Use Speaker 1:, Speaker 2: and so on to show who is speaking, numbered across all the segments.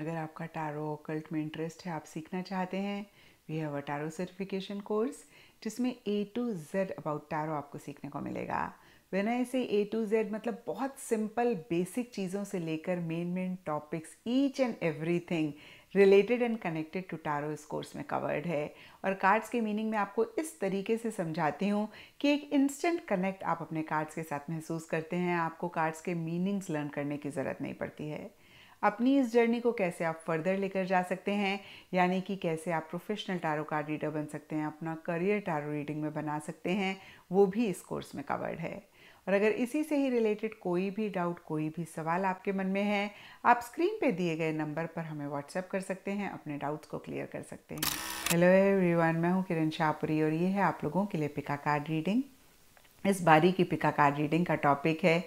Speaker 1: अगर आपका tarot occult में इंटरेस्ट है आप सीखना चाहते हैं we have a tarot certification course जिसमें A to Z about tarot आपको सीखने को मिलेगा वेन आई से ए टू जेड मतलब बहुत सिंपल बेसिक चीज़ों से लेकर main main topics each and every thing related and connected to tarot इस कोर्स में कवर्ड है और कार्ड्स के मीनिंग में आपको इस तरीके से समझाती हूँ कि एक इंस्टेंट कनेक्ट आप अपने कार्ड्स के साथ महसूस करते हैं आपको कार्ड्स के मीनिंग्स लर्न करने की ज़रूरत नहीं पड़ती है अपनी इस जर्नी को कैसे आप फर्दर लेकर जा सकते हैं यानी कि कैसे आप प्रोफेशनल टैरो कार्ड रीडर बन सकते हैं अपना करियर टैरो रीडिंग में बना सकते हैं वो भी इस कोर्स में कवर्ड है और अगर इसी से ही रिलेटेड कोई भी डाउट कोई भी सवाल आपके मन में है आप स्क्रीन पे दिए गए नंबर पर हमें व्हाट्सएप कर सकते हैं अपने डाउट्स को क्लियर कर सकते हैं हेलो एवरीवन मैं हूँ किरण शाहपुरी और ये है आप लोगों के लिए पिका कार्ड रीडिंग इस बारी की पिका कार्ड रीडिंग का टॉपिक है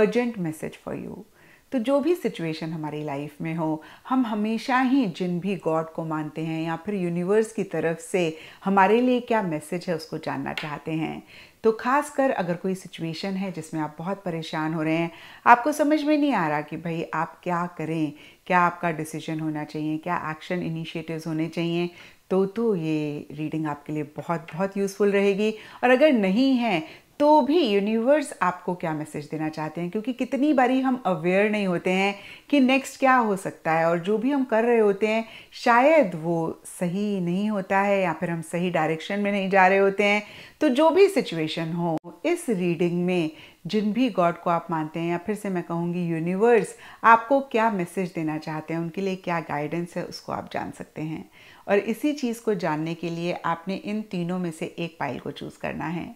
Speaker 1: अर्जेंट मैसेज फॉर यू तो जो भी सिचुएशन हमारी लाइफ में हो हम हमेशा ही जिन भी गॉड को मानते हैं या फिर यूनिवर्स की तरफ से हमारे लिए क्या मैसेज है उसको जानना चाहते हैं तो खासकर अगर कोई सिचुएशन है जिसमें आप बहुत परेशान हो रहे हैं आपको समझ में नहीं आ रहा कि भाई आप क्या करें क्या आपका डिसीजन होना चाहिए क्या एक्शन इनिशिएटिव्स होने चाहिए तो तो ये रीडिंग आपके लिए बहुत बहुत यूज़फुल रहेगी और अगर नहीं है तो भी यूनिवर्स आपको क्या मैसेज देना चाहते हैं क्योंकि कितनी बारी हम अवेयर नहीं होते हैं कि नेक्स्ट क्या हो सकता है और जो भी हम कर रहे होते हैं शायद वो सही नहीं होता है या फिर हम सही डायरेक्शन में नहीं जा रहे होते हैं तो जो भी सिचुएशन हो इस रीडिंग में जिन भी गॉड को आप मानते हैं या फिर से मैं कहूँगी यूनिवर्स आपको क्या मैसेज देना चाहते हैं उनके लिए क्या गाइडेंस है उसको आप जान सकते हैं और इसी चीज़ को जानने के लिए आपने इन तीनों में से एक पाइल को चूज़ करना है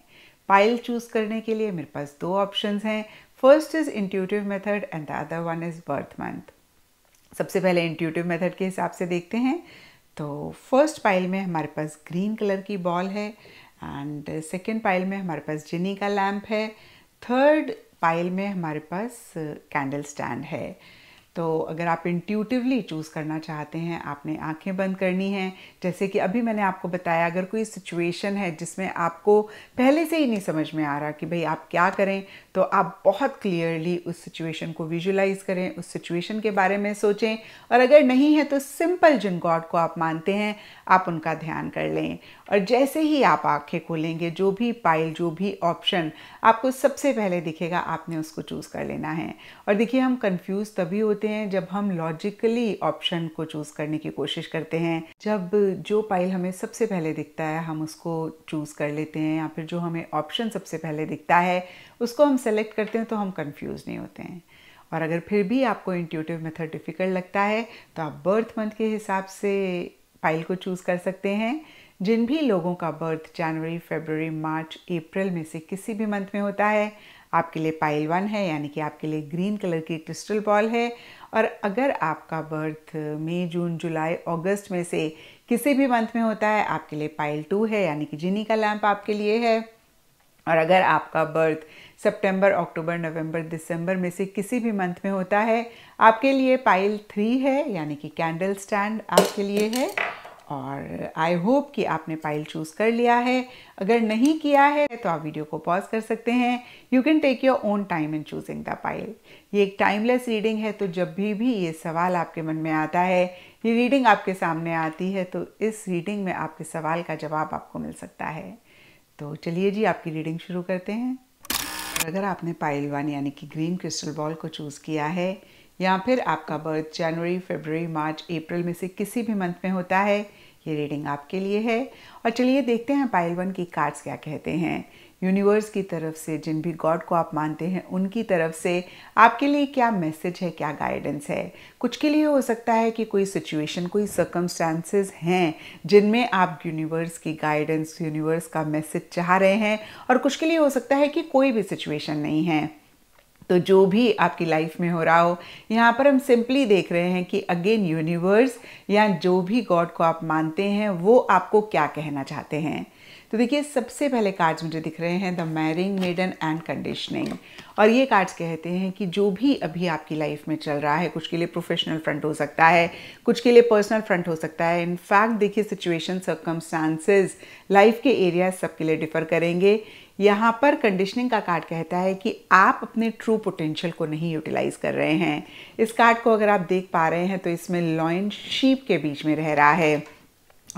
Speaker 1: फाइल चूज़ करने के लिए मेरे पास दो ऑप्शंस हैं first is intuitive method and the other one is birth month सबसे पहले इंट्यूटिव मेथड के हिसाब से देखते हैं तो फर्स्ट पाइल में हमारे पास ग्रीन कलर की बॉल है एंड सेकेंड पाइल में हमारे पास जिनी का लैम्प है थर्ड पाइल में हमारे पास कैंडल स्टैंड है तो अगर आप इंट्यूटिवली चूज़ करना चाहते हैं आपने आंखें बंद करनी हैं जैसे कि अभी मैंने आपको बताया अगर कोई सिचुएशन है जिसमें आपको पहले से ही नहीं समझ में आ रहा कि भाई आप क्या करें तो आप बहुत क्लियरली उस सिचुएशन को विजुलाइज करें उस सिचुएशन के बारे में सोचें और अगर नहीं है तो सिंपल जिन गॉड को आप मानते हैं आप उनका ध्यान कर लें और जैसे ही आप आंखें खोलेंगे जो भी पाइल जो भी ऑप्शन आपको सबसे पहले दिखेगा आपने उसको चूज़ कर लेना है और देखिए हम कंफ्यूज तभी होते हैं जब हम लॉजिकली ऑप्शन को चूज़ करने की कोशिश करते हैं जब जो पाइल हमें सबसे पहले दिखता है हम उसको चूज़ कर लेते हैं या फिर जो हमें ऑप्शन सबसे पहले दिखता है उसको हम सेलेक्ट करते हैं तो हम कंफ्यूज नहीं होते हैं और अगर फिर भी आपको इंट्यूटिव मेथड डिफ़िकल्ट लगता है तो आप बर्थ मंथ के हिसाब से फाइल को चूज़ कर सकते हैं जिन भी लोगों का बर्थ जनवरी फरवरी मार्च अप्रैल में से किसी भी मंथ में होता है आपके लिए पाइल वन है यानी कि आपके लिए ग्रीन कलर की क्रिस्टल बॉल है और अगर आपका बर्थ मई जून जुलाई अगस्त में से किसी भी मंथ में होता है आपके लिए पाइल टू है यानी कि जिनी का लैंप आपके लिए है और अगर आपका बर्थ सितंबर, अक्टूबर नवंबर दिसंबर में से किसी भी मंथ में होता है आपके लिए पाइल थ्री है यानी कि कैंडल स्टैंड आपके लिए है और आई होप कि आपने पाइल चूज़ कर लिया है अगर नहीं किया है तो आप वीडियो को पॉज कर सकते हैं you can take your own time in choosing the pile ये एक टाइमलेस रीडिंग है तो जब भी भी ये सवाल आपके मन में आता है ये रीडिंग आपके सामने आती है तो इस रीडिंग में आपके सवाल का जवाब आपको मिल सकता है तो चलिए जी आपकी रीडिंग शुरू करते हैं अगर आपने पाइल वन यानी कि ग्रीन क्रिस्टल बॉल को चूज़ किया है या फिर आपका बर्थ जनवरी फरवरी मार्च अप्रैल में से किसी भी मंथ में होता है ये रीडिंग आपके लिए है और चलिए देखते हैं पाइल वन की कार्ड्स क्या कहते हैं यूनिवर्स की तरफ से जिन भी गॉड को आप मानते हैं उनकी तरफ से आपके लिए क्या मैसेज है क्या गाइडेंस है कुछ के लिए हो सकता है कि कोई सिचुएशन कोई सर्कमस्टांसेस हैं जिनमें आप यूनिवर्स की गाइडेंस यूनिवर्स का मैसेज चाह रहे हैं और कुछ के लिए हो सकता है कि कोई भी सिचुएशन नहीं है तो जो भी आपकी लाइफ में हो रहा हो यहाँ पर हम सिंपली देख रहे हैं कि अगेन यूनिवर्स या जो भी गॉड को आप मानते हैं वो आपको क्या कहना चाहते हैं तो देखिए सबसे पहले कार्ड्स मुझे दिख रहे हैं the marring maiden and conditioning और ये कार्ड्स कहते हैं कि जो भी अभी आपकी लाइफ में चल रहा है कुछ के लिए प्रोफेशनल फ्रंट हो सकता है कुछ के लिए पर्सनल फ्रंट हो सकता है इनफैक्ट देखिए सिचुएशन सर्कमस्टांसेस लाइफ के एरिया सबके लिए डिफर करेंगे यहाँ पर कंडीशनिंग का कार्ड कहता है कि आप अपने ट्रू पोटेंशियल को नहीं यूटिलाइज कर रहे हैं इस कार्ड को अगर आप देख पा रहे हैं तो इसमें लॉइन शीप के बीच में रह रहा है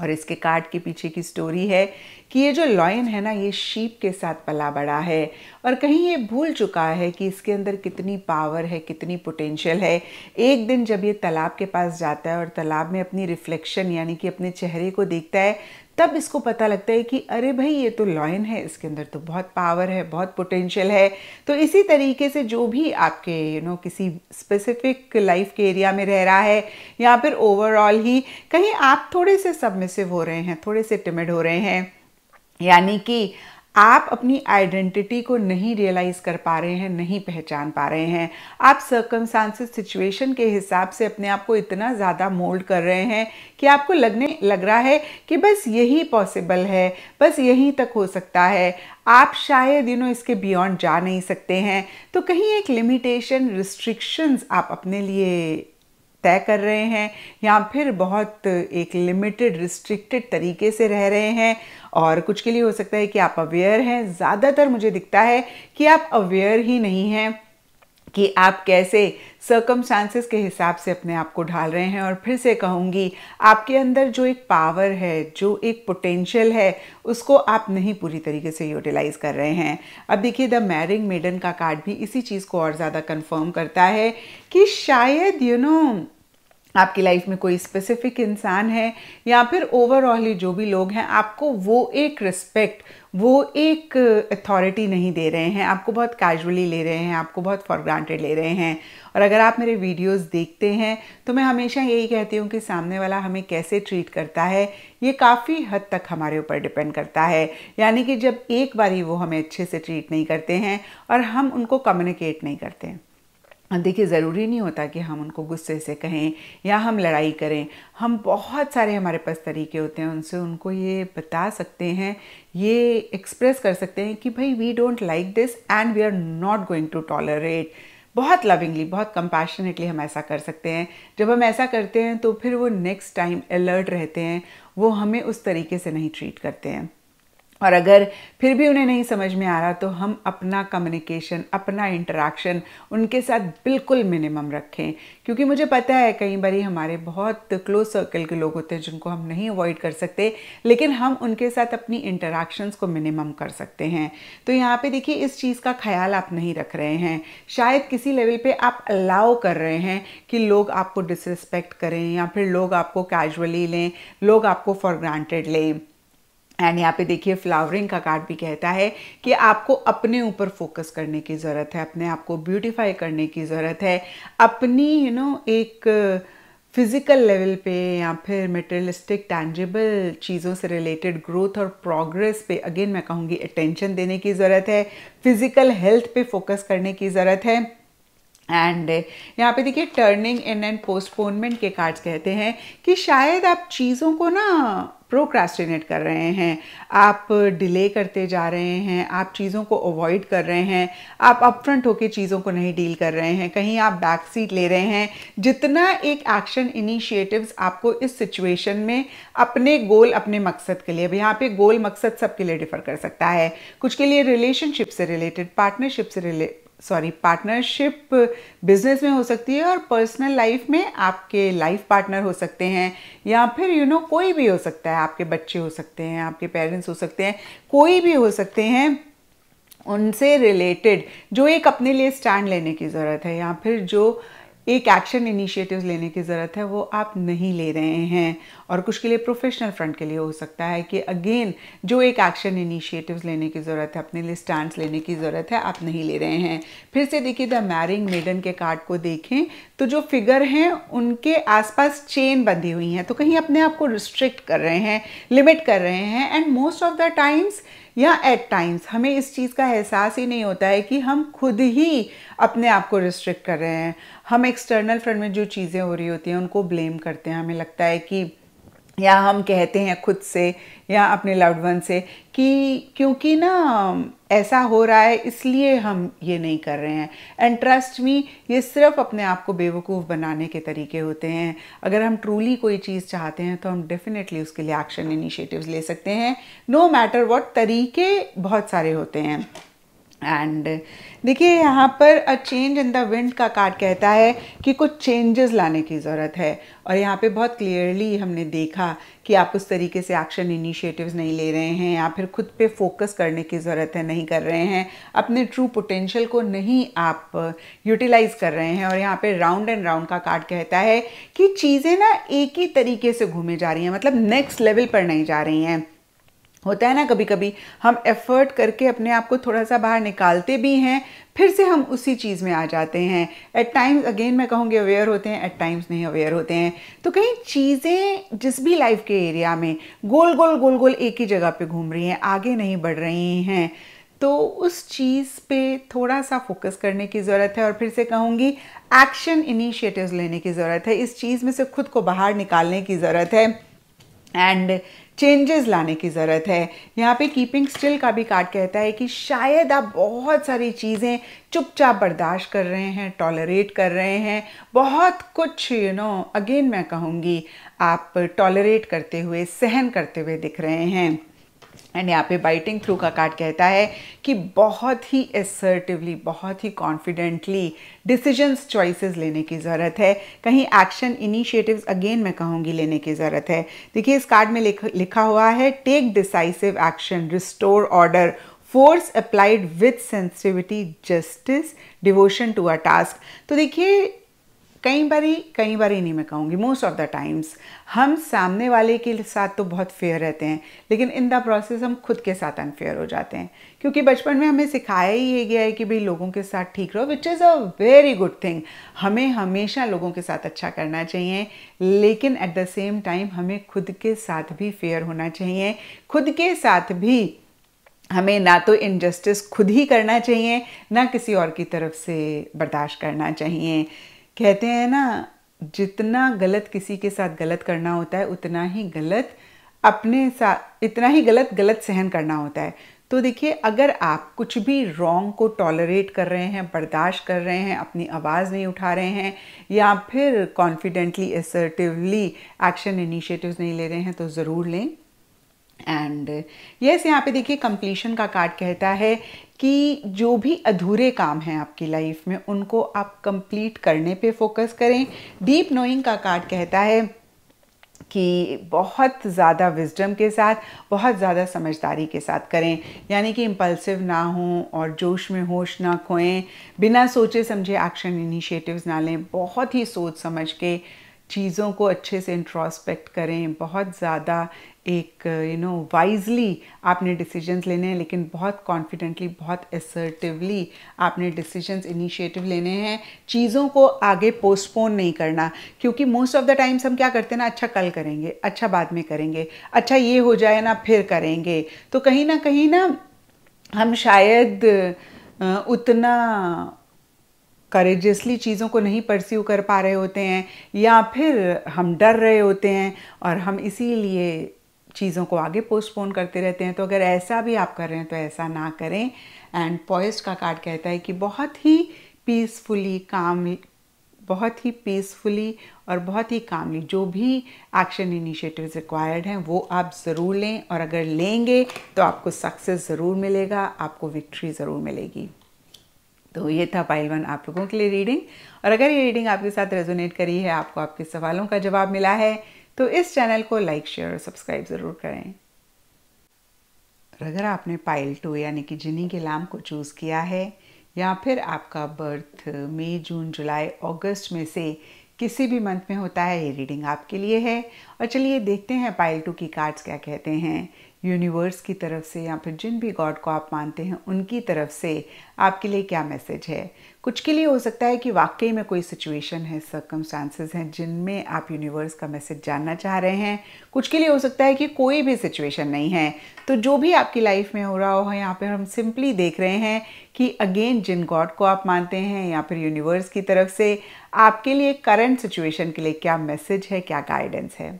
Speaker 1: और इसके कार्ड के पीछे की स्टोरी है कि ये जो लॉयन है ना ये शीप के साथ पला बड़ा है और कहीं ये भूल चुका है कि इसके अंदर कितनी पावर है कितनी पोटेंशियल है एक दिन जब ये तालाब के पास जाता है और तालाब में अपनी रिफ्लेक्शन यानी कि अपने चेहरे को देखता है तब इसको पता लगता है कि अरे भाई ये तो लॉयन है इसके अंदर तो बहुत पावर है बहुत पोटेंशियल है तो इसी तरीके से जो भी आपके यू you नो know, किसी स्पेसिफिक लाइफ के एरिया में रह रहा है या फिर ओवरऑल ही कहीं आप थोड़े से सबमिसिव हो रहे हैं थोड़े से टिमिड हो रहे हैं यानी कि आप अपनी आइडेंटिटी को नहीं रियलाइज़ कर पा रहे हैं नहीं पहचान पा रहे हैं आप सर्कमस्टांसिस सिचुएशन के हिसाब से अपने आप को इतना ज़्यादा मोल्ड कर रहे हैं कि आपको लगने लग रहा है कि बस यही पॉसिबल है बस यहीं तक हो सकता है आप शायद यू नो इसके बियॉन्ड जा नहीं सकते हैं तो कहीं एक लिमिटेशन रिस्ट्रिक्शंस आप अपने लिए तय कर रहे हैं या फिर बहुत एक लिमिटेड रिस्ट्रिक्टेड तरीके से रह रहे हैं और कुछ के लिए हो सकता है कि आप अवेयर हैं ज़्यादातर मुझे दिखता है कि आप अवेयर ही नहीं हैं कि आप कैसे सर्कम के हिसाब से अपने आप को ढाल रहे हैं और फिर से कहूँगी आपके अंदर जो एक पावर है जो एक पोटेंशियल है उसको आप नहीं पूरी तरीके से यूटिलाइज़ कर रहे हैं अब देखिए द मैरिंग मेडन का कार्ड भी इसी चीज़ को और ज़्यादा कंफर्म करता है कि शायद यू you नो know, आपकी लाइफ में कोई स्पेसिफिक इंसान है या फिर ओवरऑली जो भी लोग हैं आपको वो एक रिस्पेक्ट वो एक अथॉरिटी नहीं दे रहे हैं आपको बहुत कैजुअली ले रहे हैं आपको बहुत फॉर ग्रांटेड ले रहे हैं और अगर आप मेरे वीडियोस देखते हैं तो मैं हमेशा यही कहती हूँ कि सामने वाला हमें कैसे ट्रीट करता है ये काफ़ी हद तक हमारे ऊपर डिपेंड करता है यानी कि जब एक बार ही वो हमें अच्छे से ट्रीट नहीं करते हैं और हम उनको कम्युनिकेट नहीं करते हैं हाँ, देखिए ज़रूरी नहीं होता कि हम उनको गुस्से से कहें या हम लड़ाई करें हम बहुत सारे हमारे पास तरीके होते हैं उनसे उनको ये बता सकते हैं ये एक्सप्रेस कर सकते हैं कि भाई we don't like this and we are not going to tolerate बहुत लविंगली बहुत कंपैशनेटली हम ऐसा कर सकते हैं जब हम ऐसा करते हैं तो फिर वो नेक्स्ट टाइम अलर्ट रहते हैं वो हमें उस तरीके से नहीं ट्रीट करते हैं और अगर फिर भी उन्हें नहीं समझ में आ रहा तो हम अपना कम्युनिकेशन अपना इंटरेक्शन उनके साथ बिल्कुल मिनिमम रखें क्योंकि मुझे पता है कई बार हमारे बहुत क्लोज सर्कल के लोग होते हैं जिनको हम नहीं अवॉइड कर सकते लेकिन हम उनके साथ अपनी इंटरेक्शंस को मिनिमम कर सकते हैं तो यहाँ पे देखिए इस चीज़ का ख्याल आप नहीं रख रहे हैं शायद किसी लेवल पर आप अलाउ कर रहे हैं कि लोग आपको डिसरिस्पेक्ट करें या फिर लोग आपको कैजुअली लें लोग आपको फॉर ग्रांटेड लें एंड यहाँ पे देखिए फ्लावरिंग का कार्ड भी कहता है कि आपको अपने ऊपर फोकस करने की ज़रूरत है अपने आप को ब्यूटिफाई करने की ज़रूरत है अपनी यू you नो know, एक फिज़िकल uh, लेवल पे या फिर मटेरियलिस्टिक टैंजेबल चीज़ों से रिलेटेड ग्रोथ और प्रोग्रेस पे अगेन मैं कहूँगी अटेंशन देने की ज़रूरत है फिज़िकल हेल्थ पे फोकस करने की ज़रूरत है एंड यहाँ पे देखिए टर्निंग इन एंड पोस्टपोनमेंट के कार्ड्स कहते हैं कि शायद आप चीज़ों को ना प्रोक्रास्टिनेट कर रहे हैं आप डिले करते जा रहे हैं आप चीज़ों को अवॉइड कर रहे हैं आप अपफ्रंट होकर चीज़ों को नहीं डील कर रहे हैं कहीं आप बैक सीट ले रहे हैं जितना एक एक्शन इनिशिएटिव्स आपको इस सिचुएशन में अपने गोल अपने मकसद के लिए अब यहाँ पे गोल मकसद सबके लिए डिफर कर सकता है कुछ के लिए रिलेशनशिप से रिलेटेड पार्टनरशिप से रिले सॉरी पार्टनरशिप बिजनेस में हो सकती है और पर्सनल लाइफ में आपके लाइफ पार्टनर हो सकते हैं या फिर यू you नो know, कोई भी हो सकता है आपके बच्चे हो सकते हैं आपके पेरेंट्स हो सकते हैं कोई भी हो सकते हैं उनसे रिलेटेड जो एक अपने लिए स्टैंड लेने की ज़रूरत है या फिर जो एक एक्शन इनिशिएटिव्स लेने की ज़रूरत है वो आप नहीं ले रहे हैं और कुछ के लिए प्रोफेशनल फ्रंट के लिए हो सकता है कि अगेन जो एक एक्शन इनिशिएटिव्स लेने की ज़रूरत है अपने लिए स्टैंड लेने की ज़रूरत है आप नहीं ले रहे हैं फिर से देखिए द मैरिंग मेडन के कार्ड को देखें तो जो फिगर हैं उनके आसपास चेन बंधी हुई हैं तो कहीं अपने आप को रिस्ट्रिक्ट कर रहे हैं लिमिट कर रहे हैं and most of the times या एट टाइम्स हमें इस चीज़ का एहसास ही नहीं होता है कि हम खुद ही अपने आप को रिस्ट्रिक्ट कर रहे हैं हम एक्सटर्नल फ्रंट में जो चीज़ें हो रही होती हैं उनको ब्लेम करते हैं हमें लगता है कि या हम कहते हैं खुद से या अपने लव्ड वन से कि क्योंकि ना ऐसा हो रहा है इसलिए हम ये नहीं कर रहे हैं एंड ट्रस्ट मी ये सिर्फ अपने आप को बेवकूफ़ बनाने के तरीके होते हैं अगर हम ट्रूली कोई चीज़ चाहते हैं तो हम डेफिनेटली उसके लिए एक्शन इनिशिएटिव्स ले सकते हैं नो मैटर वॉट तरीके बहुत सारे होते हैं एंड देखिए यहाँ पर a change in the wind का कार्ड कहता है कि कुछ चेंजेस लाने की ज़रूरत है और यहाँ पे बहुत क्लियरली हमने देखा कि आप उस तरीके से एक्शन इनिशिएटिव्स नहीं ले रहे हैं या फिर खुद पे फोकस करने की ज़रूरत है नहीं कर रहे हैं अपने ट्रू पोटेंशियल को नहीं आप यूटिलाइज़ कर रहे हैं और यहाँ पे राउंड एंड राउंड का कार्ड कहता है कि चीज़ें ना एक ही तरीके से घूमे जा रही हैं मतलब नेक्स्ट लेवल पर नहीं जा रही हैं होता है ना कभी कभी हम एफर्ट करके अपने आप को थोड़ा सा बाहर निकालते भी हैं फिर से हम उसी चीज़ में आ जाते हैं एट टाइम्स अगेन मैं कहूँगी अवेयर होते हैं एट टाइम्स नहीं अवेयर होते हैं तो कहीं चीज़ें जिस भी लाइफ के एरिया में गोल गोल गोल गोल एक ही जगह पे घूम रही हैं आगे नहीं बढ़ रही हैं तो उस चीज़ पे थोड़ा सा फोकस करने की ज़रूरत है और फिर से कहूँगी एक्शन इनिशिएटिव्स लेने की ज़रूरत है इस चीज़ में से खुद को बाहर निकालने की ज़रूरत है एंड चेंजेस लाने की ज़रूरत है यहाँ पे कीपिंग स्टिल का भी कार्ड कहता है कि शायद आप बहुत सारी चीज़ें चुपचाप बर्दाश्त कर रहे हैं टॉलरेट कर रहे हैं बहुत कुछ यू नो अगेन मैं कहूँगी आप टॉलरेट करते हुए सहन करते हुए दिख रहे हैं एंड यहाँ पे बाइटिंग थ्रू का कार्ड कहता है कि बहुत ही एसर्टिवली बहुत ही कॉन्फिडेंटली डिसीजंस चॉइसेस लेने की ज़रूरत है कहीं एक्शन इनिशिएटिव्स अगेन मैं कहूँगी लेने की ज़रूरत है देखिए इस कार्ड में लिख, लिखा हुआ है take decisive action restore order force applied with sensitivity justice devotion to a task तो देखिए कई बारी कई बारी नहीं मैं कहूँगी मोस्ट ऑफ द टाइम्स हम सामने वाले के साथ तो बहुत फेयर रहते हैं लेकिन इन द प्रोसेस हम खुद के साथ अनफेयर हो जाते हैं क्योंकि बचपन में हमें सिखाया ही ये गया है कि भाई लोगों के साथ ठीक रहो which is a very good thing हमें हमेशा लोगों के साथ अच्छा करना चाहिए लेकिन एट द सेम टाइम हमें खुद के साथ भी फेयर होना चाहिए खुद के साथ भी हमें ना तो इनजस्टिस खुद ही करना चाहिए ना किसी और की तरफ से बर्दाश्त करना चाहिए कहते हैं ना जितना गलत किसी के साथ गलत करना होता है उतना ही गलत अपने साथ इतना ही गलत गलत सहन करना होता है तो देखिए अगर आप कुछ भी रॉन्ग को टॉलरेट कर रहे हैं बर्दाश्त कर रहे हैं अपनी आवाज़ नहीं उठा रहे हैं या फिर कॉन्फिडेंटली असर्टिवली एक्शन इनिशिएटिव्स नहीं ले रहे हैं तो ज़रूर लें एंड यस यहाँ पे देखिए कंप्लीशन का कार्ड कहता है कि जो भी अधूरे काम हैं आपकी लाइफ में उनको आप कंप्लीट करने पे फोकस करें डीप नोइंग का कार्ड कहता है कि बहुत ज़्यादा विजडम के साथ बहुत ज़्यादा समझदारी के साथ करें यानी कि इम्पल्सिव ना हों और जोश में होश ना खोएं बिना सोचे समझे एक्शन इनिशिएटिव्स ना लें बहुत ही सोच समझ के चीज़ों को अच्छे से इंट्रोस्पेक्ट करें बहुत ज़्यादा एक यू नो वाइजली आपने डिसीजंस लेने हैं लेकिन बहुत कॉन्फिडेंटली बहुत एसर्टिवली आपने डिसीजंस इनिशिएटिव लेने हैं चीज़ों को आगे पोस्टपोन नहीं करना क्योंकि मोस्ट ऑफ द टाइम्स हम क्या करते हैं ना अच्छा कल करेंगे अच्छा बाद में करेंगे अच्छा ये हो जाए ना फिर करेंगे तो कहीं ना कहीं ना हम शायद uh, उतना करेजियसली चीज़ों को नहीं परस्यू कर पा रहे होते हैं या फिर हम डर रहे होते हैं और हम इसीलिए चीज़ों को आगे पोस्टपोन करते रहते हैं तो अगर ऐसा भी आप कर रहे हैं तो ऐसा ना करें एंड पॉइस का कार्ड कहता है कि बहुत ही पीसफुली काम बहुत ही पीसफुली और बहुत ही कामली जो भी एक्शन इनिशिएटिव्स रिक्वायर्ड हैं वो आप ज़रूर लें और अगर लेंगे तो आपको सक्सेस ज़रूर मिलेगा आपको विक्ट्री ज़रूर मिलेगी तो ये था पाइल वन आप लोगों के लिए रीडिंग और अगर ये रीडिंग आपके साथ रेजोनेट करी है आपको आपके सवालों का जवाब मिला है तो इस चैनल को लाइक शेयर और सब्सक्राइब ज़रूर करें अगर आपने पाइल टू यानी कि जिनी के लाम को चूज़ किया है या फिर आपका बर्थ मई जून जुलाई अगस्त में से किसी भी मंथ में होता है ये रीडिंग आपके लिए है और चलिए देखते हैं पाइल टू की कार्ड्स क्या कहते हैं यूनिवर्स की तरफ से या फिर जिन भी गॉड को आप मानते हैं उनकी तरफ से आपके लिए क्या मैसेज है कुछ के लिए हो सकता है कि वाकई में कोई सिचुएशन है सर्कमस्टांसेस हैं जिनमें आप यूनिवर्स का मैसेज जानना चाह रहे हैं कुछ के लिए हो सकता है कि कोई भी सिचुएशन नहीं है तो जो भी आपकी लाइफ में हो रहा हो यहाँ पर हम सिंपली देख रहे हैं कि अगेन जिन गॉड को आप मानते हैं या फिर यूनिवर्स की तरफ से आपके लिए करंट सिचुएशन के लिए क्या मैसेज है क्या गाइडेंस है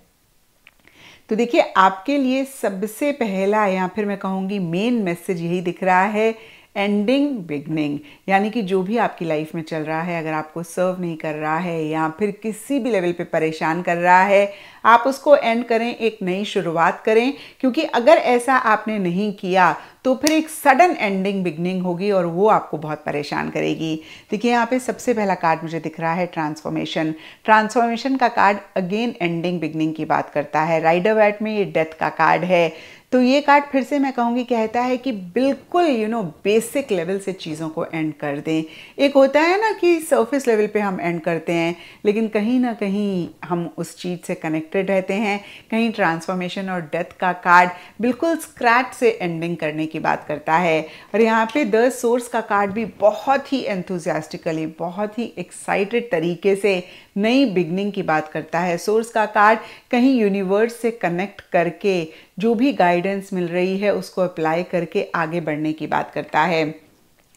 Speaker 1: तो देखिए आपके लिए सबसे पहला या फिर मैं कहूँगी मेन मैसेज यही दिख रहा है एंडिंग बिगनिंग यानी कि जो भी आपकी लाइफ में चल रहा है अगर आपको सर्व नहीं कर रहा है या फिर किसी भी लेवल पे परेशान कर रहा है आप उसको एंड करें एक नई शुरुआत करें क्योंकि अगर ऐसा आपने नहीं किया तो फिर एक सडन एंडिंग बिगनिंग होगी और वो आपको बहुत परेशान करेगी देखिए यहाँ पे सबसे पहला कार्ड मुझे दिख रहा है ट्रांसफॉर्मेशन ट्रांसफॉर्मेशन का कार्ड अगेन एंडिंग बिगनिंग की बात करता है राइडर वैट में ये डेथ का कार्ड है तो ये कार्ड फिर से मैं कहूँगी कहता है कि बिल्कुल यू नो बेसिक लेवल से चीज़ों को एंड कर दें एक होता है ना कि सरफेस लेवल पे हम एंड करते हैं लेकिन कहीं ना कहीं हम उस चीज़ से कनेक्टेड रहते हैं कहीं ट्रांसफॉर्मेशन और डेथ का कार्ड बिल्कुल स्क्रैच से एंडिंग करने की बात करता है और यहाँ पे द सोर्स का कार्ड भी बहुत ही एंथुजियास्टिकली बहुत ही एक्साइटेड तरीके से नई बिगनिंग की बात करता है सोर्स का कार्ड कहीं यूनिवर्स से कनेक्ट करके जो भी गाइडेंस मिल रही है उसको अप्लाई करके आगे बढ़ने की बात करता है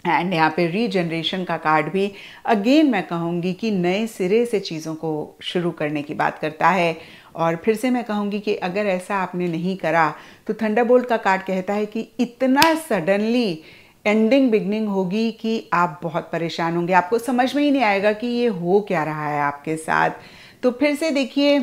Speaker 1: एंड यहाँ पे रीजनरेशन का कार्ड भी अगेन मैं कहूँगी कि नए सिरे से चीज़ों को शुरू करने की बात करता है और फिर से मैं कहूँगी कि अगर ऐसा आपने नहीं करा तो थंडरबोल्ट का कार्ड कहता है कि इतना सडनली एंडिंग बिगनिंग होगी कि आप बहुत परेशान होंगे आपको समझ में ही नहीं आएगा कि ये हो क्या रहा है आपके साथ तो फिर से देखिए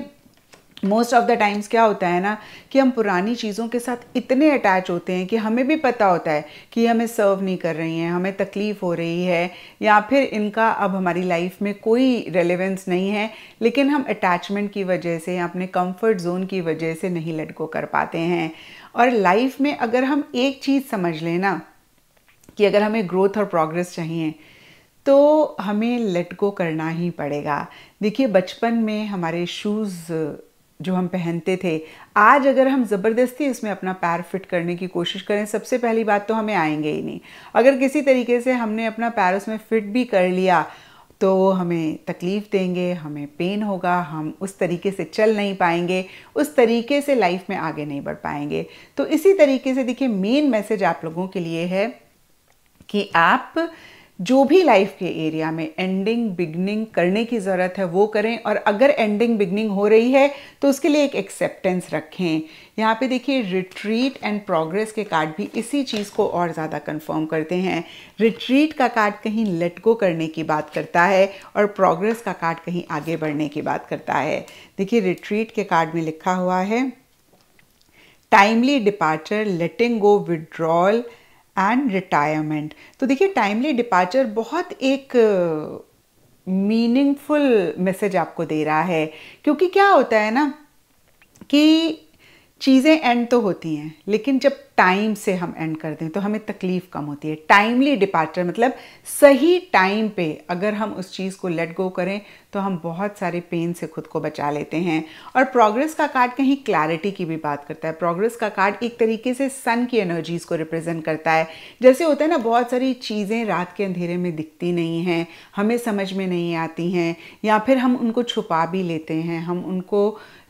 Speaker 1: मोस्ट ऑफ द टाइम्स क्या होता है ना कि हम पुरानी चीज़ों के साथ इतने अटैच होते हैं कि हमें भी पता होता है कि हमें सर्व नहीं कर रही हैं हमें तकलीफ़ हो रही है या फिर इनका अब हमारी लाइफ में कोई रेलेवेंस नहीं है लेकिन हम अटैचमेंट की वजह से या अपने कंफर्ट जोन की वजह से नहीं लटको कर पाते हैं और लाइफ में अगर हम एक चीज़ समझ लें ना कि अगर हमें ग्रोथ और प्रोग्रेस चाहिए तो हमें लटको करना ही पड़ेगा देखिए बचपन में हमारे शूज़ जो हम पहनते थे आज अगर हम ज़बरदस्ती इसमें अपना पैर फिट करने की कोशिश करें सबसे पहली बात तो हमें आएंगे ही नहीं अगर किसी तरीके से हमने अपना पैर उसमें फिट भी कर लिया तो हमें तकलीफ़ देंगे हमें पेन होगा हम उस तरीके से चल नहीं पाएंगे उस तरीके से लाइफ में आगे नहीं बढ़ पाएंगे तो इसी तरीके से देखिए मेन मैसेज आप लोगों के लिए है कि आप जो भी लाइफ के एरिया में एंडिंग बिगनिंग करने की ज़रूरत है वो करें और अगर एंडिंग बिगनिंग हो रही है तो उसके लिए एक एक्सेप्टेंस रखें यहाँ पे देखिए रिट्रीट एंड प्रोग्रेस के कार्ड भी इसी चीज़ को और ज़्यादा कंफर्म करते हैं रिट्रीट का कार्ड कहीं लेट गो करने की बात करता है और प्रोग्रेस का कार्ड कहीं आगे बढ़ने की बात करता है देखिए रिट्रीट के कार्ड में लिखा हुआ है timely departure letting go withdrawal and retirement तो देखिए टाइमली डिपार्चर बहुत एक मीनिंगफुल uh, मैसेज आपको दे रहा है क्योंकि क्या होता है ना कि चीज़ें एंड तो होती हैं लेकिन जब टाइम से हम एंड कर दें तो हमें तकलीफ़ कम होती है टाइमली डिपार्चर मतलब सही टाइम पे अगर हम उस चीज़ को लेट गो करें तो हम बहुत सारे पेन से खुद को बचा लेते हैं और प्रोग्रेस का कार्ड कहीं क्लैरिटी की भी बात करता है प्रोग्रेस का कार्ड एक तरीके से सन की एनर्जीज़ को रिप्रेजेंट करता है जैसे होता है ना बहुत सारी चीज़ें रात के अंधेरे में दिखती नहीं हैं हमें समझ में नहीं आती हैं या फिर हम उनको छुपा भी लेते हैं हम उनको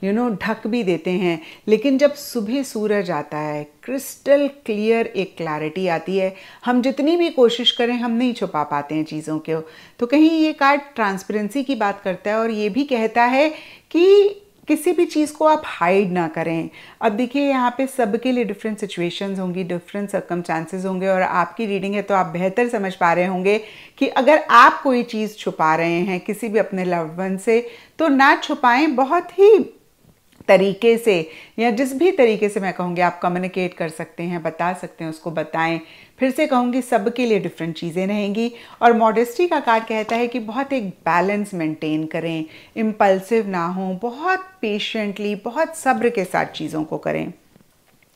Speaker 1: यू नो ढक भी देते हैं लेकिन जब सुबह सूरज आता है क्रिस्टल क्लियर एक क्लैरिटी आती है हम जितनी भी कोशिश करें हम नहीं छुपा पाते हैं चीज़ों को तो कहीं ये कार्ड ट्रांसपेरेंसी की बात करता है और ये भी कहता है कि किसी भी चीज़ को आप हाइड ना करें अब देखिए यहाँ पे सबके लिए डिफरेंट सिचुएशंस होंगी डिफरेंट सकम चांसेस होंगे और आपकी रीडिंग है तो आप बेहतर समझ पा रहे होंगे कि अगर आप कोई चीज़ छुपा रहे हैं किसी भी अपने लव वन से तो ना छुपाएं बहुत ही तरीके से या जिस भी तरीके से मैं कहूँगी आप कम्युनिकेट कर सकते हैं बता सकते हैं उसको बताएं फिर से कहूँगी सबके लिए डिफरेंट चीज़ें रहेंगी और मॉडेस्टी का कार्ड कहता है कि बहुत एक बैलेंस मेंटेन करें इम्पल्सिव ना हो बहुत पेशेंटली बहुत सब्र के साथ चीज़ों को करें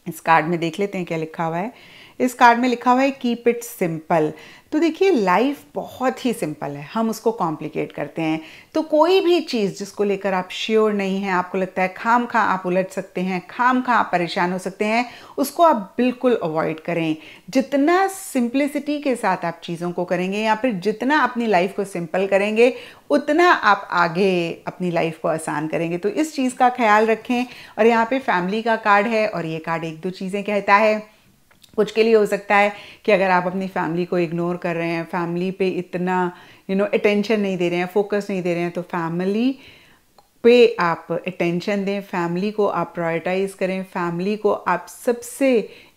Speaker 1: इस कार्ड में देख लेते हैं क्या लिखा हुआ है इस कार्ड में लिखा हुआ है कीप इट सिंपल तो देखिए लाइफ बहुत ही सिंपल है हम उसको कॉम्प्लिकेट करते हैं तो कोई भी चीज़ जिसको लेकर आप श्योर नहीं हैं आपको लगता है खाम खा आप उलट सकते हैं खाम खा आप परेशान हो सकते हैं उसको आप बिल्कुल अवॉइड करें जितना सिंप्लिसिटी के साथ आप चीज़ों को करेंगे या फिर जितना अपनी लाइफ को सिंपल करेंगे उतना आप आगे अपनी लाइफ को आसान करेंगे तो इस चीज़ का ख्याल रखें और यहाँ पे फैमिली का कार्ड है और ये कार्ड एक दो चीज़ें कहता है कुछ के लिए हो सकता है कि अगर आप अपनी फैमिली को इग्नोर कर रहे हैं फैमिली पे इतना यू नो अटेंशन नहीं दे रहे हैं फोकस नहीं दे रहे हैं तो फैमिली पे आप अटेंशन दें फैमिली को आप प्रायोरिटाइज करें फैमिली को आप सबसे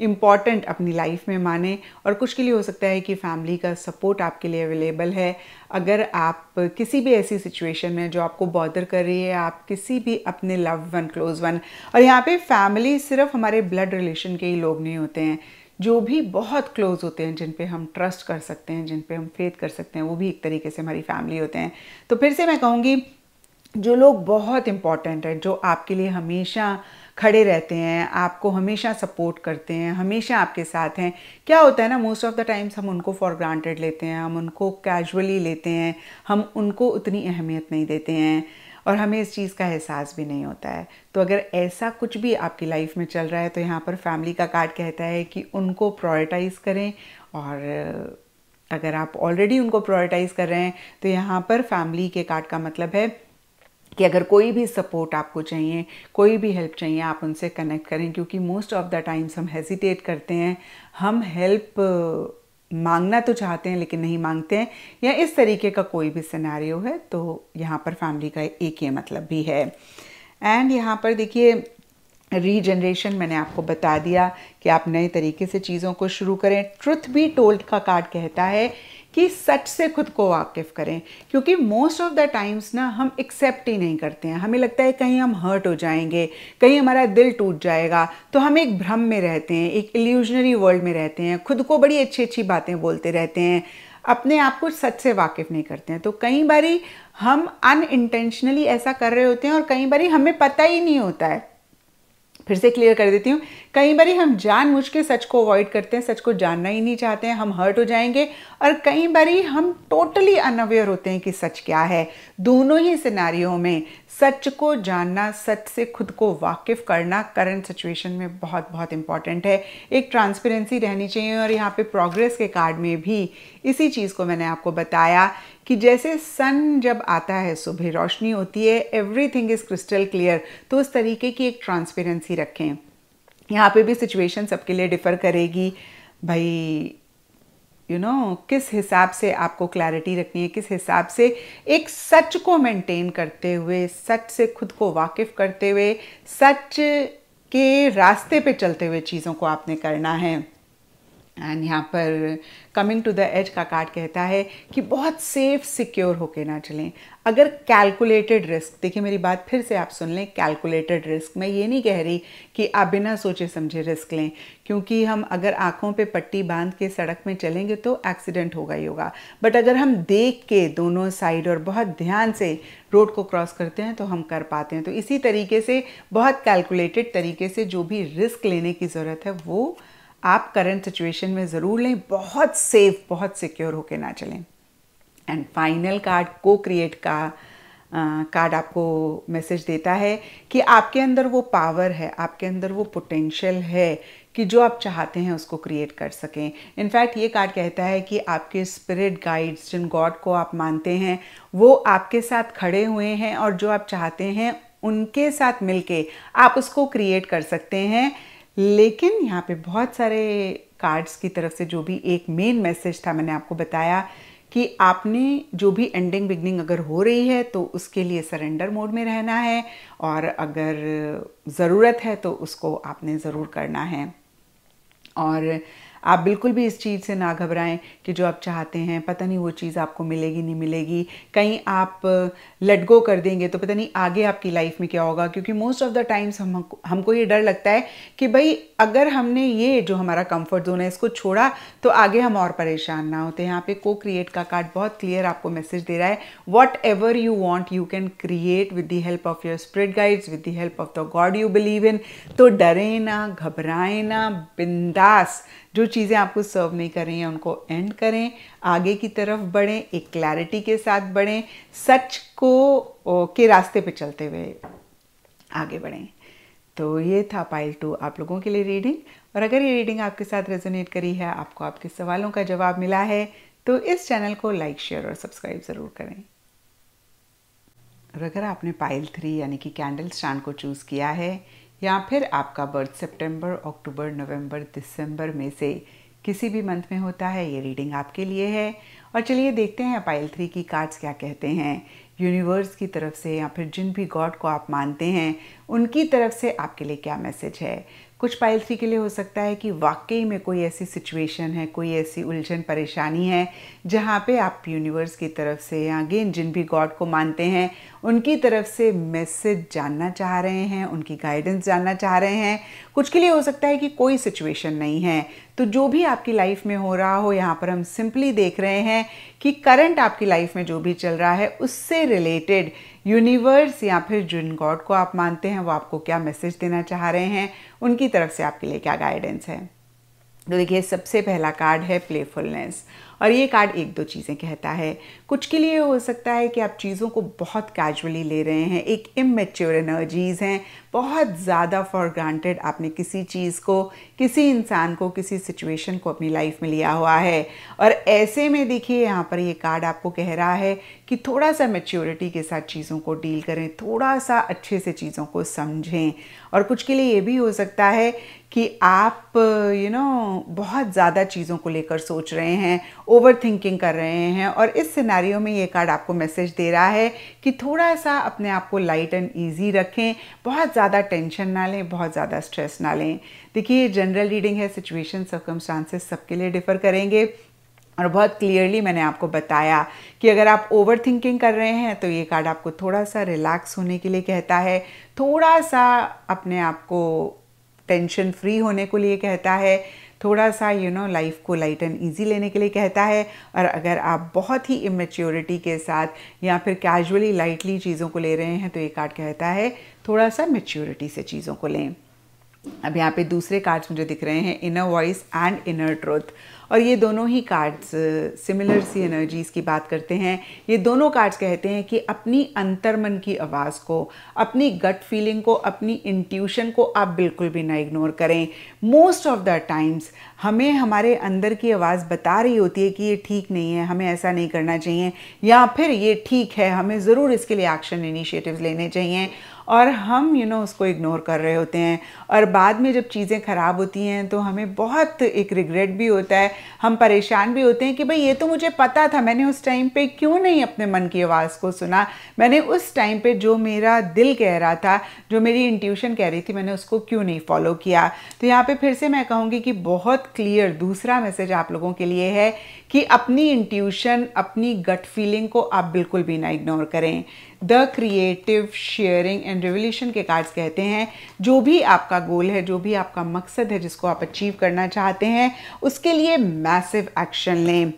Speaker 1: इम्पॉर्टेंट अपनी लाइफ में माने और कुछ के लिए हो सकता है कि फैमिली का सपोर्ट आपके लिए अवेलेबल है अगर आप किसी भी ऐसी सिचुएशन में जो आपको बॉदर कर रही है आप किसी भी अपने लव वन क्लोज वन और यहाँ पे फैमिली सिर्फ हमारे ब्लड रिलेशन के ही लोग नहीं होते हैं जो भी बहुत क्लोज़ होते हैं जिन पे हम ट्रस्ट कर सकते हैं जिन पे हम फेथ कर सकते हैं वो भी एक तरीके से हमारी फैमिली होते हैं तो फिर से मैं कहूँगी जो लोग बहुत इंपॉर्टेंट हैं जो आपके लिए हमेशा खड़े रहते हैं आपको हमेशा सपोर्ट करते हैं हमेशा आपके साथ हैं क्या होता है ना मोस्ट ऑफ़ द टाइम्स हम उनको फॉर ग्रांटेड लेते हैं हम उनको कैजुअली लेते हैं हम उनको उतनी अहमियत नहीं देते हैं और हमें इस चीज़ का एहसास भी नहीं होता है तो अगर ऐसा कुछ भी आपकी लाइफ में चल रहा है तो यहाँ पर फैमिली का कार्ड कहता है कि उनको प्रायोरिटाइज़ करें और अगर आप ऑलरेडी उनको प्रायोरिटाइज़ कर रहे हैं तो यहाँ पर फैमिली के कार्ड का मतलब है कि अगर कोई भी सपोर्ट आपको चाहिए कोई भी हेल्प चाहिए आप उनसे कनेक्ट करें क्योंकि मोस्ट ऑफ द टाइम्स हम हेजिटेट करते हैं हम हेल्प मांगना तो चाहते हैं लेकिन नहीं मांगते हैं या इस तरीके का कोई भी सिनेरियो है तो यहाँ पर फैमिली का एक ही मतलब भी है एंड यहाँ पर देखिए रीजनरेशन मैंने आपको बता दिया कि आप नए तरीके से चीज़ों को शुरू करें ट्रुथ भी टोल्ड का कार्ड कहता है कि सच से खुद को वाकिफ़ करें क्योंकि मोस्ट ऑफ द टाइम्स ना हम एक्सेप्ट ही नहीं करते हैं हमें लगता है कहीं हम हर्ट हो जाएंगे कहीं हमारा दिल टूट जाएगा तो हम एक भ्रम में रहते हैं एक इल्यूजनरी वर्ल्ड में रहते हैं खुद को बड़ी अच्छी अच्छी बातें बोलते रहते हैं अपने आप को सच से वाकिफ़ नहीं करते हैं तो कई बारी हम अनइंटेंशनली ऐसा कर रहे होते हैं और कई बारी हमें पता ही नहीं होता है फिर से क्लियर कर देती हूँ कई बार हम जान के सच को अवॉइड करते हैं सच को जानना ही नहीं चाहते हैं हम हर्ट हो जाएंगे और कई बार हम टोटली अनअवेयर होते हैं कि सच क्या है दोनों ही सिनारियों में सच को जानना सच से खुद को वाकिफ करना करंट सिचुएशन में बहुत बहुत इंपॉर्टेंट है एक ट्रांसपेरेंसी रहनी चाहिए और यहाँ पे प्रोग्रेस के कार्ड में भी इसी चीज़ को मैंने आपको बताया कि जैसे सन जब आता है सुबह रोशनी होती है एवरीथिंग इज़ क्रिस्टल क्लियर तो उस तरीके की एक ट्रांसपेरेंसी रखें यहाँ पे भी सिचुएशन सबके लिए डिफ़र करेगी भाई यू you नो know, किस हिसाब से आपको क्लैरिटी रखनी है किस हिसाब से एक सच को मेंटेन करते हुए सच से खुद को वाकिफ करते हुए सच के रास्ते पे चलते हुए चीज़ों को आपने करना है एंड यहाँ पर कमिंग टू द एज का कार्ड कहता है कि बहुत सेफ सिक्योर होके ना चलें अगर कैलकुलेटेड रिस्क देखिए मेरी बात फिर से आप सुन लें कैलकुलेटेड रिस्क मैं ये नहीं कह रही कि आप बिना सोचे समझे रिस्क लें क्योंकि हम अगर आँखों पे पट्टी बांध के सड़क में चलेंगे तो एक्सीडेंट होगा ही होगा बट अगर हम देख के दोनों साइड और बहुत ध्यान से रोड को क्रॉस करते हैं तो हम कर पाते हैं तो इसी तरीके से बहुत कैलकुलेटेड तरीके से जो भी रिस्क लेने की ज़रूरत है वो आप करंट सिचुएशन में ज़रूर लें बहुत सेफ बहुत सिक्योर होकर ना चलें एंड फाइनल कार्ड को क्रिएट का कार्ड आपको मैसेज देता है कि आपके अंदर वो पावर है आपके अंदर वो पोटेंशियल है कि जो आप चाहते हैं उसको क्रिएट कर सकें इनफैक्ट ये कार्ड कहता है कि आपके स्पिरिट गाइड्स जिन गॉड को आप मानते हैं वो आपके साथ खड़े हुए हैं और जो आप चाहते हैं उनके साथ मिलके आप उसको क्रिएट कर सकते हैं लेकिन यहाँ पे बहुत सारे कार्ड्स की तरफ से जो भी एक मेन मैसेज था मैंने आपको बताया कि आपने जो भी एंडिंग बिगनिंग अगर हो रही है तो उसके लिए सरेंडर मोड में रहना है और अगर ज़रूरत है तो उसको आपने ज़रूर करना है और आप बिल्कुल भी इस चीज़ से ना घबराएं कि जो आप चाहते हैं पता नहीं वो चीज़ आपको मिलेगी नहीं मिलेगी कहीं आप लेट गो कर देंगे तो पता नहीं आगे आपकी लाइफ में क्या होगा क्योंकि मोस्ट ऑफ द टाइम्स हम हमको ये डर लगता है कि भाई अगर हमने ये जो हमारा कंफर्ट जोन है इसको छोड़ा तो आगे हम और परेशान ना होते यहाँ पे को क्रिएट का कार्ड बहुत क्लियर आपको मैसेज दे रहा है whatever you want you can create with the help of your spirit guides with the help of the god you believe in तो डरे ना घबराए ना बिंदास जो चीज़ें आपको सर्व नहीं कर रही हैं उनको एंड करें आगे की तरफ बढ़ें एक क्लैरिटी के साथ बढ़ें सच को के रास्ते पे चलते हुए आगे बढ़ें तो ये था पाइल टू आप लोगों के लिए रीडिंग और अगर ये रीडिंग आपके साथ रेजोनेट करी है आपको आपके सवालों का जवाब मिला है तो इस चैनल को लाइक शेयर और सब्सक्राइब ज़रूर करें और अगर आपने पाइल थ्री यानी कि कैंडल स्टैंड को चूज़ किया है या फिर आपका बर्थ सितंबर, अक्टूबर नवंबर, दिसंबर में से किसी भी मंथ में होता है ये रीडिंग आपके लिए है और चलिए देखते हैं पाइल थ्री की कार्ड्स क्या कहते हैं यूनिवर्स की तरफ से या फिर जिन भी गॉड को आप मानते हैं उनकी तरफ से आपके लिए क्या मैसेज है कुछ पायलसी के लिए हो सकता है कि वाकई में कोई ऐसी सिचुएशन है कोई ऐसी उलझन परेशानी है जहाँ पे आप यूनिवर्स की तरफ से या अगेन जिन भी गॉड को मानते हैं उनकी तरफ से मैसेज जानना चाह रहे हैं उनकी गाइडेंस जानना चाह रहे हैं कुछ के लिए हो सकता है कि कोई सिचुएशन नहीं है तो जो भी आपकी लाइफ में हो रहा हो यहाँ पर हम सिंपली देख रहे हैं कि करंट आपकी लाइफ में जो भी चल रहा है उससे रिलेटेड यूनिवर्स या फिर जिन गॉड को आप मानते हैं वो आपको क्या मैसेज देना चाह रहे हैं उनकी तरफ से आपके लिए क्या गाइडेंस है तो देखिए सबसे पहला कार्ड है प्लेफुलनेस और ये कार्ड एक दो चीज़ें कहता है कुछ के लिए हो सकता है कि आप चीज़ों को बहुत कैजुअली ले रहे हैं एक इमेच्योर एनर्जीज़ हैं बहुत ज़्यादा फॉर ग्रांटेड आपने किसी चीज़ को किसी इंसान को किसी सिचुएशन को अपनी लाइफ में लिया हुआ है और ऐसे में देखिए यहाँ पर ये कार्ड आपको कह रहा है कि थोड़ा सा मेच्योरिटी के साथ चीज़ों को डील करें थोड़ा सा अच्छे से चीज़ों को समझें और कुछ के लिए ये भी हो सकता है कि आप यू you नो know, बहुत ज़्यादा चीज़ों को लेकर सोच रहे हैं ओवर थिंकिंग कर रहे हैं और इस कार्यों में ये कार्ड आपको मैसेज दे रहा है कि थोड़ा सा अपने आप को लाइट एंड ईजी रखें बहुत ज़्यादा टेंशन ना लें बहुत ज़्यादा स्ट्रेस ना लें देखिए जनरल रीडिंग है सिचुएशन सर्कमस्टांसेस सबके लिए डिफर करेंगे और बहुत क्लियरली मैंने आपको बताया कि अगर आप ओवर थिंकिंग कर रहे हैं तो ये कार्ड आपको थोड़ा सा रिलैक्स होने के लिए कहता है थोड़ा सा अपने आप को टेंशन फ्री होने को लिए कहता है थोड़ा सा यू नो लाइफ को लाइट एंड ईजी लेने के लिए कहता है और अगर आप बहुत ही इमेच्योरिटी के साथ या फिर कैजुअली लाइटली चीज़ों को ले रहे हैं तो ये कार्ड कहता है थोड़ा सा मेच्योरिटी से चीज़ों को लें अब यहाँ पे दूसरे कार्ड्स मुझे दिख रहे हैं inner voice and inner truth और ये दोनों ही कार्ड्स सिमिलर सी एनर्जीज़ की बात करते हैं ये दोनों कार्ड्स कहते हैं कि अपनी अंतर्मन की आवाज़ को अपनी गट फीलिंग को अपनी इंट्यूशन को आप बिल्कुल भी ना इग्नोर करें मोस्ट ऑफ द टाइम्स हमें हमारे अंदर की आवाज़ बता रही होती है कि ये ठीक नहीं है हमें ऐसा नहीं करना चाहिए या फिर ये ठीक है हमें ज़रूर इसके लिए एक्शन इनिशिएटिव्स लेने चाहिए और हम यू you नो know, उसको इग्नोर कर रहे होते हैं और बाद में जब चीज़ें ख़राब होती हैं तो हमें बहुत एक रिग्रेट भी होता है हम परेशान भी होते हैं कि भाई ये तो मुझे पता था मैंने उस टाइम पे क्यों नहीं अपने मन की आवाज़ को सुना मैंने उस टाइम पे जो मेरा दिल कह रहा था जो मेरी इंट्यूशन कह रही थी मैंने उसको क्यों नहीं फॉलो किया तो यहाँ पर फिर से मैं कहूँगी कि बहुत क्लियर दूसरा मैसेज आप लोगों के लिए है कि अपनी इंट्यूशन अपनी गट फीलिंग को आप बिल्कुल भी ना इग्नोर करें the creative sharing and revolution के कार्ड्स कहते हैं जो भी आपका गोल है जो भी आपका मकसद है जिसको आप अचीव करना चाहते हैं उसके लिए मैसिव एक्शन लें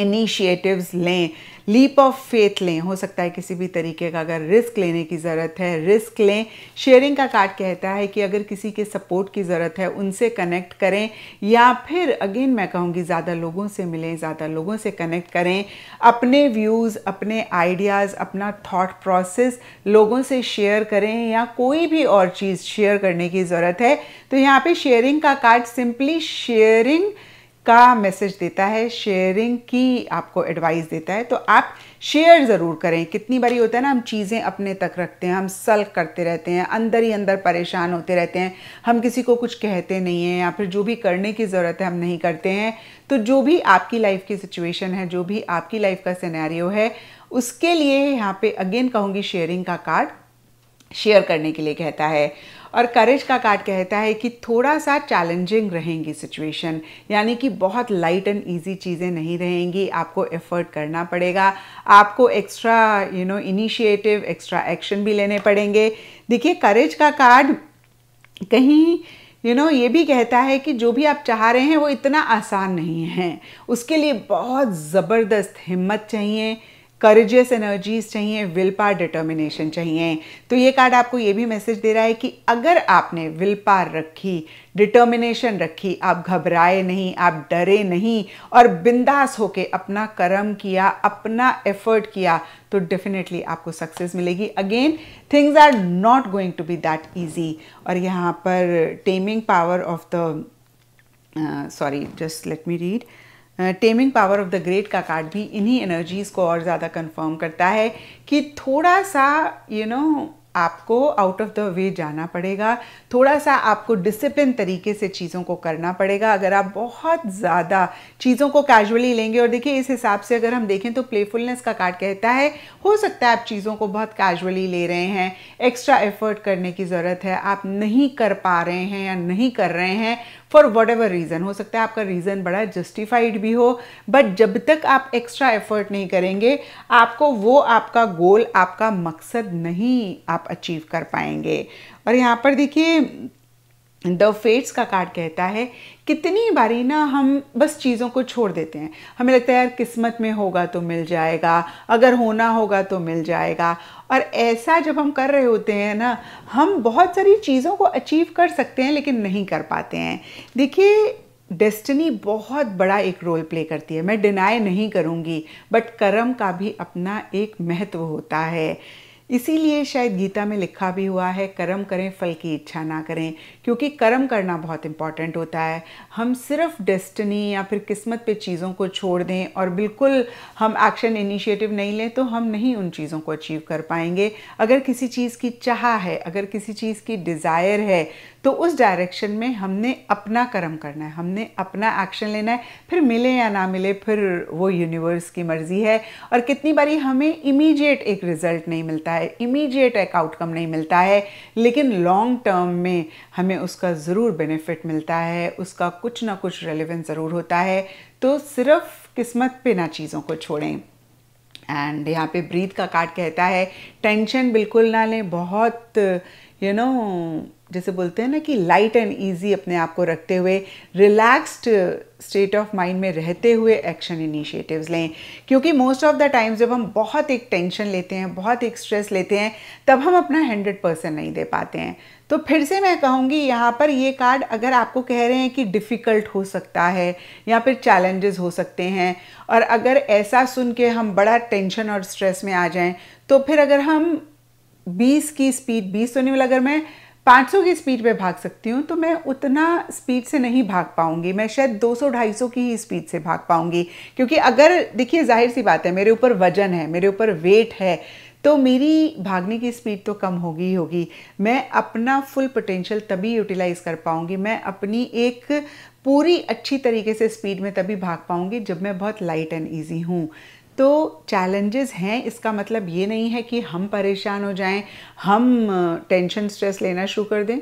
Speaker 1: इनिशिएटिव्स लें लीप ऑफ फेथ लें हो सकता है किसी भी तरीके का अगर रिस्क लेने की ज़रूरत है रिस्क लें शेयरिंग का कार्ड कहता है कि अगर किसी के सपोर्ट की ज़रूरत है उनसे कनेक्ट करें या फिर अगेन मैं कहूँगी ज़्यादा लोगों से मिलें ज़्यादा लोगों से कनेक्ट करें अपने व्यूज़ अपने आइडियाज़ अपना थाट प्रोसेस लोगों से शेयर करें या कोई भी और चीज़ शेयर करने की ज़रूरत है तो यहाँ पर शेयरिंग का कार्ड सिंपली शेयरिंग का मैसेज देता है शेयरिंग की आपको एडवाइस देता है तो आप शेयर ज़रूर करें कितनी बारी होता है ना हम चीज़ें अपने तक रखते हैं हम सल्क करते रहते हैं अंदर ही अंदर परेशान होते रहते हैं हम किसी को कुछ कहते नहीं हैं या फिर जो भी करने की ज़रूरत है हम नहीं करते हैं तो जो भी आपकी लाइफ की सिचुएशन है जो भी आपकी लाइफ का सिनेरियो है उसके लिए यहाँ पे अगेन कहूँगी शेयरिंग का कार्ड शेयर करने के लिए कहता है और करेज का कार्ड कहता है कि थोड़ा सा चैलेंजिंग रहेंगी सिचुएशन यानी कि बहुत लाइट एंड ईजी चीज़ें नहीं रहेंगी आपको एफर्ट करना पड़ेगा आपको extra you know initiative extra action भी लेने पड़ेंगे देखिए करेज का कार्ड कहीं यू you नो know, ये भी कहता है कि जो भी आप चाह रहे हैं वो इतना आसान नहीं है उसके लिए बहुत ज़बरदस्त हिम्मत चाहिए करेजियस एनर्जीज चाहिए विल पार डिटर्मिनेशन चाहिए तो ये कार्ड आपको ये भी मैसेज दे रहा है कि अगर आपने विल पार रखी डिटर्मिनेशन रखी आप घबराए नहीं आप डरे नहीं और बिंदास होके अपना कर्म किया अपना एफर्ट किया तो डेफिनेटली आपको सक्सेस मिलेगी again things are not going to be that easy और यहाँ पर taming power of the sorry just let me read taming power of the great का कार्ड भी इन्हीं एनर्जीज़ को और ज़्यादा कंफर्म करता है कि थोड़ा सा यू you नो know, आपको आउट ऑफ द वे जाना पड़ेगा थोड़ा सा आपको डिसिप्लिन तरीके से चीज़ों को करना पड़ेगा अगर आप बहुत ज़्यादा चीज़ों को कैजुअली लेंगे और देखिए इस हिसाब से अगर हम देखें तो प्लेफुलनेस का कार्ड कहता है हो सकता है आप चीज़ों को बहुत कैजुअली ले रहे हैं एक्स्ट्रा एफर्ट करने की ज़रूरत है आप नहीं कर पा रहे हैं या नहीं कर रहे हैं फॉर वट एवर रीज़न हो सकता है आपका रीज़न बड़ा जस्टिफाइड भी हो बट जब तक आप एक्स्ट्रा एफर्ट नहीं करेंगे आपको वो आपका गोल आपका मकसद नहीं आप अचीव कर पाएंगे और यहाँ पर देखिए द फेट्स का कार्ड कहता है कितनी बारी ना हम बस चीज़ों को छोड़ देते हैं हमें लगता है यार किस्मत में होगा तो मिल जाएगा अगर होना होगा तो मिल जाएगा और ऐसा जब हम कर रहे होते हैं ना हम बहुत सारी चीज़ों को अचीव कर सकते हैं लेकिन नहीं कर पाते हैं देखिए डेस्टिनी बहुत बड़ा एक रोल प्ले करती है मैं डिनाई नहीं करूँगी बट कर्म का भी अपना एक महत्व होता है इसीलिए शायद गीता में लिखा भी हुआ है कर्म करें फल की इच्छा ना करें क्योंकि कर्म करना बहुत इम्पॉर्टेंट होता है हम सिर्फ डेस्टिनी या फिर किस्मत पे चीज़ों को छोड़ दें और बिल्कुल हम एक्शन इनिशिएटिव नहीं लें तो हम नहीं उन चीज़ों को अचीव कर पाएंगे अगर किसी चीज़ की चाह है अगर किसी चीज़ की डिज़ायर है तो उस डायरेक्शन में हमने अपना कर्म करना है हमने अपना एक्शन लेना है फिर मिले या ना मिले फिर वो यूनिवर्स की मर्ज़ी है और कितनी बारी हमें इमीडिएट एक रिज़ल्ट नहीं मिलता है इमीडिएट एक आउटकम नहीं मिलता है लेकिन लॉन्ग टर्म में हमें हमें उसका ज़रूर बेनिफिट मिलता है उसका कुछ ना कुछ रेलिवेंस ज़रूर होता है तो सिर्फ किस्मत पे ना चीज़ों को छोड़ें एंड यहाँ पे ब्रीथ का कार्ड कहता है टेंशन बिल्कुल ना लें बहुत यू you नो know, जैसे बोलते हैं ना कि लाइट एंड ईजी अपने आप को रखते हुए रिलैक्स्ड स्टेट ऑफ माइंड में रहते हुए एक्शन इनिशिएटिव्स लें क्योंकि मोस्ट ऑफ द टाइम्स जब हम बहुत एक टेंशन लेते हैं बहुत एक स्ट्रेस लेते हैं तब हम अपना हंड्रेड परसेंट नहीं दे पाते हैं तो फिर से मैं कहूँगी यहाँ पर ये कार्ड अगर आपको कह रहे हैं कि डिफ़िकल्ट हो सकता है या फिर चैलेंजेस हो सकते हैं और अगर ऐसा सुन के हम बड़ा टेंशन और स्ट्रेस में आ जाएं तो फिर अगर हम 20 की स्पीड 20 होने वाला अगर मैं 500 की स्पीड पे भाग सकती हूँ तो मैं उतना स्पीड से नहीं भाग पाऊँगी मैं शायद 200 250 की ही स्पीड से भाग पाऊँगी क्योंकि अगर देखिए जाहिर सी बात है मेरे ऊपर वजन है मेरे ऊपर वेट है तो मेरी भागने की स्पीड तो कम होगी ही होगी मैं अपना फुल पोटेंशियल तभी यूटिलाइज़ कर पाऊँगी मैं अपनी एक पूरी अच्छी तरीके से स्पीड में तभी भाग पाऊँगी जब मैं बहुत लाइट एंड ईजी हूँ तो चैलेंजेस हैं इसका मतलब ये नहीं है कि हम परेशान हो जाएं हम टेंशन स्ट्रेस लेना शुरू कर दें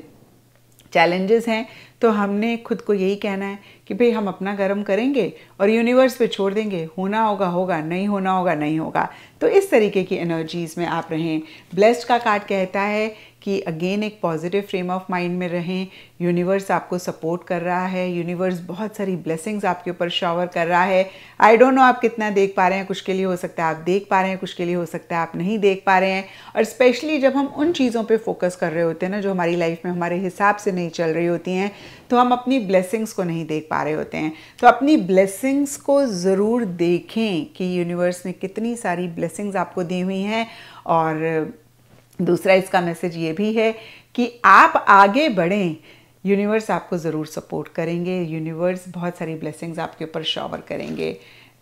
Speaker 1: चैलेंजेस हैं तो हमने खुद को यही कहना है कि भाई हम अपना गर्म करेंगे और यूनिवर्स पे छोड़ देंगे होना होगा होगा नहीं होना होगा नहीं होगा तो इस तरीके की एनर्जीज़ में आप रहें ब्लेस्ड का कार्ड कहता है कि अगेन एक पॉजिटिव फ्रेम ऑफ माइंड में रहें यूनिवर्स आपको सपोर्ट कर रहा है यूनिवर्स बहुत सारी ब्लेसिंग्स आपके ऊपर शॉवर कर रहा है आई डोंट नो आप कितना देख पा रहे हैं कुछ के लिए हो सकता है आप देख पा रहे हैं कुछ के लिए हो सकता है आप नहीं देख पा रहे हैं और स्पेशली जब हम उन चीज़ों पर फोकस कर रहे होते हैं ना जो हमारी लाइफ में हमारे हिसाब से नहीं चल रही होती हैं तो हम अपनी ब्लेसिंग्स को नहीं देख पा रहे होते हैं तो अपनी ब्लेसिंग्स को ज़रूर देखें कि यूनिवर्स ने कितनी सारी ब्लेसिंग्स आपको दी हुई हैं और दूसरा इसका मैसेज ये भी है कि आप आगे बढ़ें यूनिवर्स आपको ज़रूर सपोर्ट करेंगे यूनिवर्स बहुत सारी ब्लेसिंग्स आपके ऊपर शॉवर करेंगे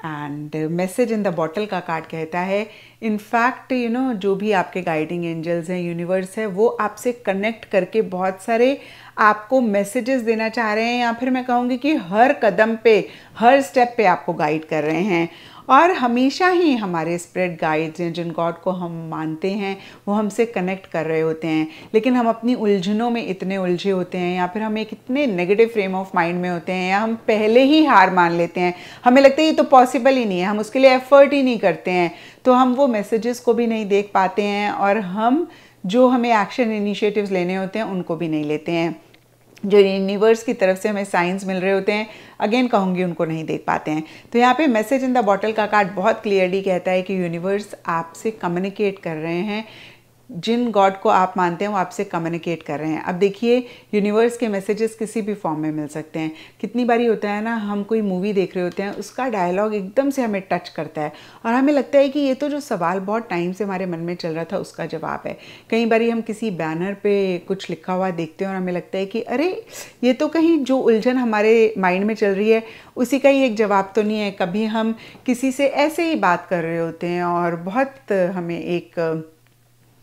Speaker 1: and message in the bottle का कार्ड कहता है इनफैक्ट यू नो जो भी आपके गाइडिंग एंजल्स हैं यूनिवर्स है वो आपसे कनेक्ट करके बहुत सारे आपको मैसेजेस देना चाह रहे हैं या फिर मैं कहूँगी कि हर कदम पे हर स्टेप पे आपको गाइड कर रहे हैं और हमेशा ही हमारे स्प्रेड गाइड्स हैं जिन गॉड को हम मानते हैं वो हमसे कनेक्ट कर रहे होते हैं लेकिन हम अपनी उलझनों में इतने उलझे होते हैं या फिर हम एक इतने नेगेटिव फ्रेम ऑफ माइंड में होते हैं या हम पहले ही हार मान लेते हैं हमें लगता है ये तो पॉसिबल ही नहीं है हम उसके लिए एफर्ट ही नहीं करते हैं तो हम वो मैसेजेस को भी नहीं देख पाते हैं और हम जो हमें एक्शन इनिशिएटिव्स लेने होते हैं उनको भी नहीं लेते हैं जो यूनिवर्स की तरफ से हमें साइंस मिल रहे होते हैं अगेन कहूँगी उनको नहीं देख पाते हैं तो यहाँ पे मैसेज इन द बॉटल का कार्ड बहुत क्लियरली कहता है कि यूनिवर्स आपसे कम्युनिकेट कर रहे हैं जिन गॉड को आप मानते हैं वो आपसे कम्युनिकेट कर रहे हैं अब देखिए यूनिवर्स के मैसेजेस किसी भी फॉर्म में मिल सकते हैं कितनी बारी होता है ना हम कोई मूवी देख रहे होते हैं उसका डायलॉग एकदम से हमें टच करता है और हमें लगता है कि ये तो जो सवाल बहुत टाइम से हमारे मन में चल रहा था उसका जवाब है कई बार हम किसी बैनर पर कुछ लिखा हुआ देखते हैं और हमें लगता है कि अरे ये तो कहीं जो उलझन हमारे माइंड में चल रही है उसी का ही एक जवाब तो नहीं है कभी हम किसी से ऐसे ही बात कर रहे होते हैं और बहुत हमें एक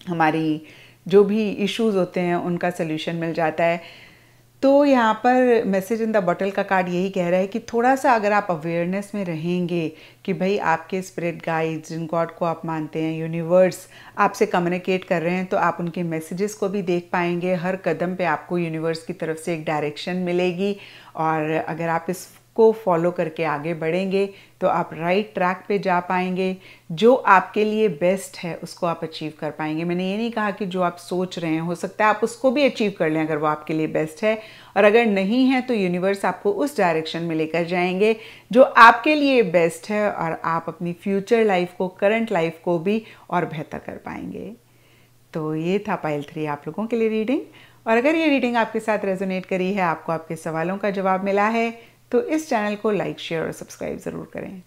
Speaker 1: हमारी जो भी इश्यूज होते हैं उनका सोल्यूशन मिल जाता है तो यहाँ पर मैसेज इन द बॉटल का कार्ड यही कह रहा है कि थोड़ा सा अगर आप अवेयरनेस में रहेंगे कि भाई आपके स्प्रिट गाइड्स जिन गॉड को आप मानते हैं यूनिवर्स आपसे कम्युनिकेट कर रहे हैं तो आप उनके मैसेजेस को भी देख पाएंगे हर कदम पे आपको यूनिवर्स की तरफ से एक डायरेक्शन मिलेगी और अगर आप इस को फॉलो करके आगे बढ़ेंगे तो आप राइट ट्रैक पे जा पाएंगे जो आपके लिए बेस्ट है उसको आप अचीव कर पाएंगे मैंने ये नहीं कहा कि जो आप सोच रहे हैं हो सकता है आप उसको भी अचीव कर लें अगर वो आपके लिए बेस्ट है और अगर नहीं है तो यूनिवर्स आपको उस डायरेक्शन में लेकर जाएंगे जो आपके लिए बेस्ट है और आप अपनी फ्यूचर लाइफ को करंट लाइफ को भी और बेहतर कर पाएंगे तो ये था पाइल थ्री आप लोगों के लिए रीडिंग और अगर ये रीडिंग आपके साथ रेजोनेट करी है आपको आपके सवालों का जवाब मिला है तो इस चैनल को लाइक शेयर और सब्सक्राइब ज़रूर करें